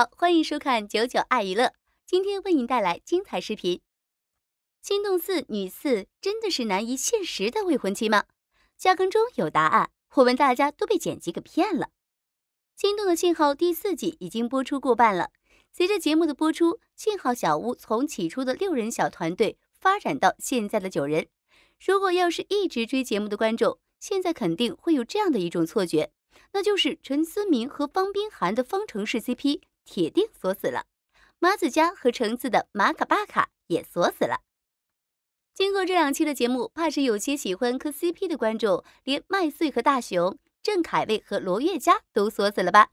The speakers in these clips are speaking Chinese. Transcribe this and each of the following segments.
好，欢迎收看九九爱娱乐，今天为您带来精彩视频。《心动四女四》真的是男一现实的未婚妻吗？加更中有答案。我问大家，都被剪辑给骗了？《心动的信号》第四季已经播出过半了，随着节目的播出，信号小屋从起初的六人小团队发展到现在的九人。如果要是一直追节目的观众，现在肯定会有这样的一种错觉，那就是陈思明和方冰涵的方程式 CP。铁定锁死了，马子佳和橙子的马卡巴卡也锁死了。经过这两期的节目，怕是有些喜欢磕 CP 的观众，连麦穗和大熊、郑恺威和罗月佳都锁死了吧？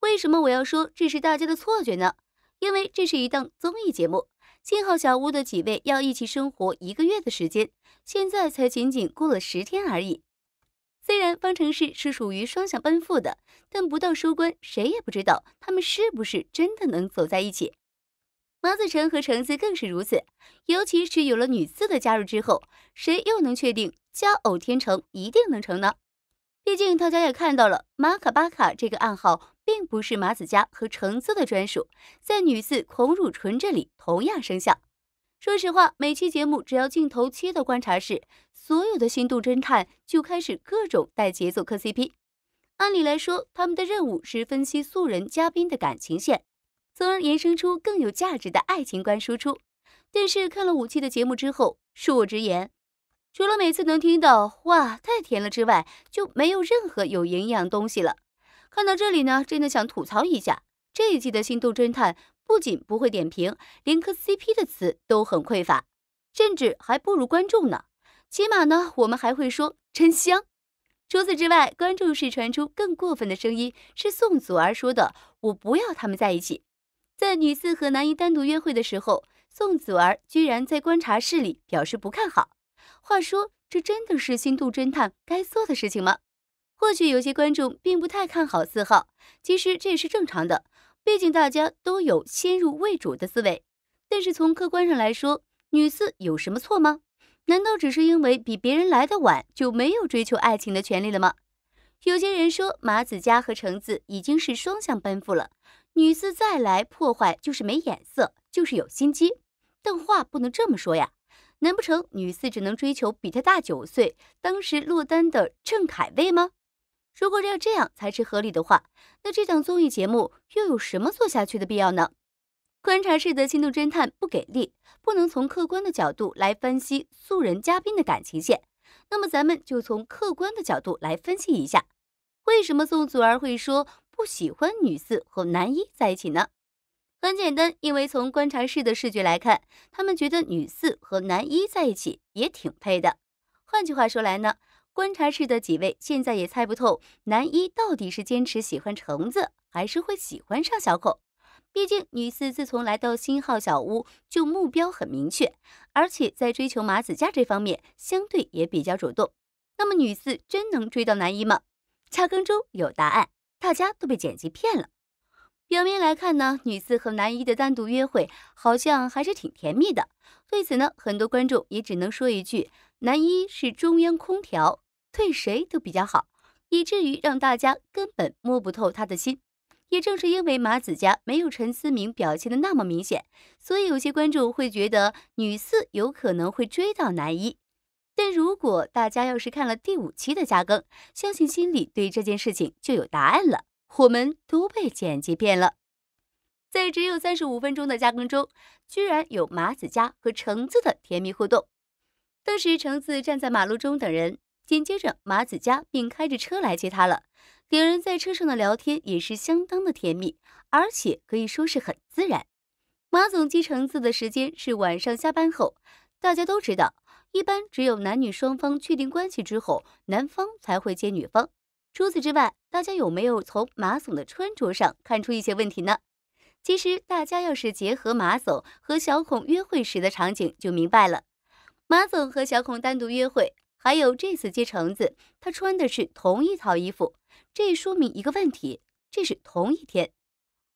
为什么我要说这是大家的错觉呢？因为这是一档综艺节目，信号小屋的几位要一起生活一个月的时间，现在才仅仅过了十天而已。虽然方程式是属于双向奔赴的，但不到收官，谁也不知道他们是不是真的能走在一起。马子成和橙子更是如此，尤其是有了女四的加入之后，谁又能确定佳偶天成一定能成呢？毕竟大家也看到了，马卡巴卡这个暗号并不是马子佳和橙子的专属，在女四孔汝纯这里同样生效。说实话，每期节目只要镜头切到观察室，所有的心动侦探就开始各种带节奏磕 CP。按理来说，他们的任务是分析素人嘉宾的感情线，从而延伸出更有价值的爱情观输出。但是看了五期的节目之后，恕我直言，除了每次能听到“哇，太甜了”之外，就没有任何有营养东西了。看到这里呢，真的想吐槽一下这一季的心动侦探。不仅不会点评，连磕 CP 的词都很匮乏，甚至还不如观众呢。起码呢，我们还会说真香。除此之外，观众室传出更过分的声音，是宋祖儿说的：“我不要他们在一起。”在女四和男一单独约会的时候，宋祖儿居然在观察室里表示不看好。话说，这真的是新渡侦探该做的事情吗？或许有些观众并不太看好四号，其实这也是正常的。毕竟大家都有先入为主的思维。但是从客观上来说，女四有什么错吗？难道只是因为比别人来的晚就没有追求爱情的权利了吗？有些人说马子佳和橙子已经是双向奔赴了，女四再来破坏就是没眼色，就是有心机。但话不能这么说呀，难不成女四只能追求比她大九岁、当时落单的郑恺位吗？如果要这样才是合理的话，那这档综艺节目又有什么做下去的必要呢？观察室的心度侦探不给力，不能从客观的角度来分析素人嘉宾的感情线。那么咱们就从客观的角度来分析一下，为什么宋祖儿会说不喜欢女四和男一在一起呢？很简单，因为从观察室的视觉来看，他们觉得女四和男一在一起也挺配的。换句话说来呢？观察室的几位现在也猜不透男一到底是坚持喜欢橙子，还是会喜欢上小狗。毕竟女四自从来到新号小屋，就目标很明确，而且在追求马子嘉这方面，相对也比较主动。那么女四真能追到男一吗？下更中有答案。大家都被剪辑骗了。表面来看呢，女四和男一的单独约会好像还是挺甜蜜的。对此呢，很多观众也只能说一句：男一是中央空调。对谁都比较好，以至于让大家根本摸不透他的心。也正是因为马子佳没有陈思明表现的那么明显，所以有些观众会觉得女四有可能会追到男一。但如果大家要是看了第五期的加更，相信心里对这件事情就有答案了。我们都被剪辑骗了，在只有三十五分钟的加更中，居然有马子佳和橙子的甜蜜互动。当时橙子站在马路中等人。紧接着，马子佳便开着车来接他了。两人在车上的聊天也是相当的甜蜜，而且可以说是很自然。马总接橙子的时间是晚上下班后，大家都知道，一般只有男女双方确定关系之后，男方才会接女方。除此之外，大家有没有从马总的穿着上看出一些问题呢？其实，大家要是结合马总和小孔约会时的场景就明白了。马总和小孔单独约会。还有这次接橙子，他穿的是同一套衣服，这说明一个问题，这是同一天。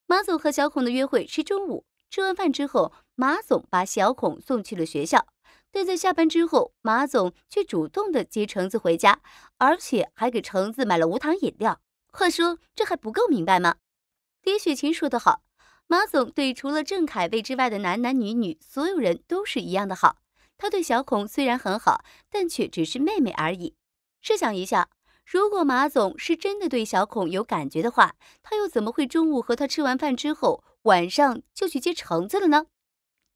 马总和小孔的约会是中午，吃完饭之后，马总把小孔送去了学校，但在下班之后，马总却主动的接橙子回家，而且还给橙子买了无糖饮料。话说这还不够明白吗？李雪琴说得好，马总对除了郑恺位之外的男男女女，所有人都是一样的好。他对小孔虽然很好，但却只是妹妹而已。试想一下，如果马总是真的对小孔有感觉的话，他又怎么会中午和他吃完饭之后，晚上就去接橙子了呢？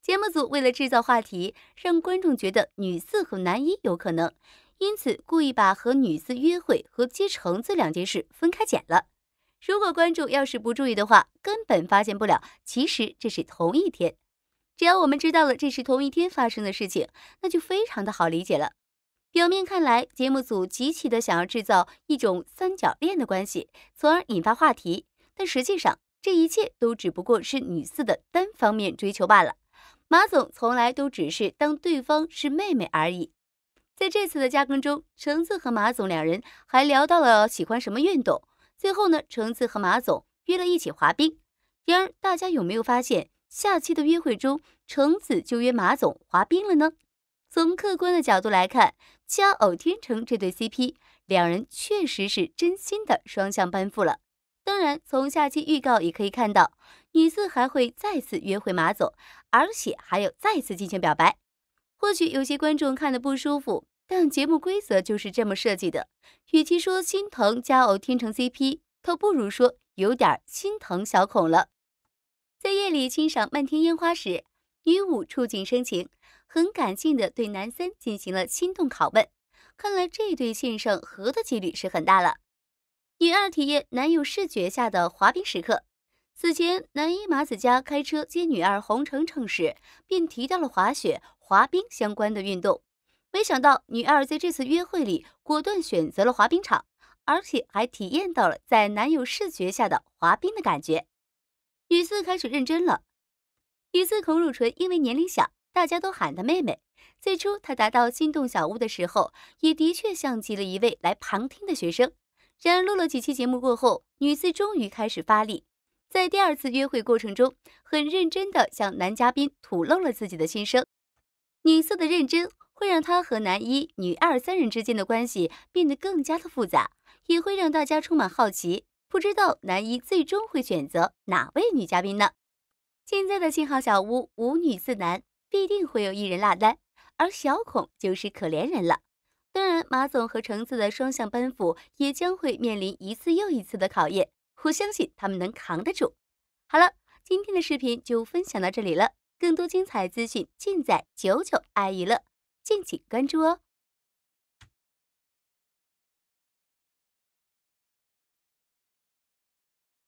节目组为了制造话题，让观众觉得女四和男一有可能，因此故意把和女四约会和接橙子两件事分开剪了。如果观众要是不注意的话，根本发现不了，其实这是同一天。只要我们知道了这是同一天发生的事情，那就非常的好理解了。表面看来，节目组极其的想要制造一种三角恋的关系，从而引发话题。但实际上，这一切都只不过是女四的单方面追求罢了。马总从来都只是当对方是妹妹而已。在这次的加更中，橙子和马总两人还聊到了喜欢什么运动。最后呢，橙子和马总约了一起滑冰。然而，大家有没有发现？下期的约会中，橙子就约马总滑冰了呢。从客观的角度来看，佳偶天成这对 CP，两人确实是真心的双向奔赴了。当然，从下期预告也可以看到，女四还会再次约会马总，而且还有再次进行表白。或许有些观众看的不舒服，但节目规则就是这么设计的。与其说心疼佳偶天成 CP，倒不如说有点心疼小孔了。在夜里欣赏漫天烟花时，女五触景生情，很感性的对男三进行了心动拷问，看来这对线上合的几率是很大了。女二体验男友视觉下的滑冰时刻，此前男一马子家开车接女二红橙橙时便提到了滑雪、滑冰相关的运动，没想到女二在这次约会里果断选择了滑冰场，而且还体验到了在男友视觉下的滑冰的感觉。女四开始认真了。女四孔汝纯因为年龄小，大家都喊她妹妹。最初她达到心动小屋的时候，也的确像极了一位来旁听的学生。然而录了几期节目过后，女四终于开始发力。在第二次约会过程中，很认真的向男嘉宾吐露了自己的心声。女四的认真会让她和男一、女二三人之间的关系变得更加的复杂，也会让大家充满好奇。不知道男一最终会选择哪位女嘉宾呢？现在的信号小屋五女四男，必定会有一人落单，而小孔就是可怜人了。当然，马总和橙子的双向奔赴也将会面临一次又一次的考验，我相信他们能扛得住。好了，今天的视频就分享到这里了，更多精彩资讯尽在九九爱娱乐，敬请关注哦。